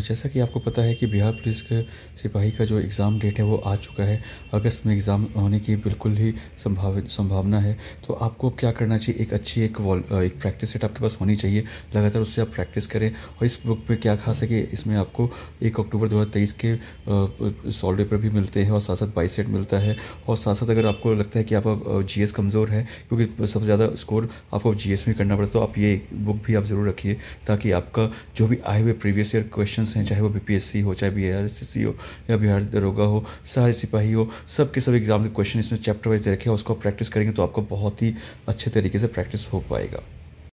जैसा कि आपको पता है कि बिहार पुलिस के सिपाही का जो एग्ज़ाम डेट है वो आ चुका है अगस्त में एग्ज़ाम होने की बिल्कुल ही संभावित संभावना है तो आपको क्या करना चाहिए एक अच्छी एक वॉल एक प्रैक्टिस सेट आपके पास होनी चाहिए लगातार उससे आप प्रैक्टिस करें और इस बुक पे क्या खास है कि इसमें आपको एक अक्टूबर दो के सॉल्व पेपर भी मिलते हैं और साथ साथ बाईस सेट मिलता है और साथ साथ अगर आपको लगता है कि आप जी कमज़ोर है क्योंकि सबसे ज़्यादा स्कोर आपको जी में करना पड़ता है तो आप ये बुक भी आप ज़रूर रखिए ताकि आपका जो भी आए हुए प्रीवियस ईयर क्वेश्चन ऑर्गेनाइजेशंस हैं चाहे वो बीपीएससी हो चाहे बी सी हो या बिहार दरोगा हो सारे सिपाही हो सब के सब एग्जाम के क्वेश्चन इसमें चैप्टर वाइज रखे हैं उसको प्रैक्टिस करेंगे तो आपको बहुत ही अच्छे तरीके से प्रैक्टिस हो पाएगा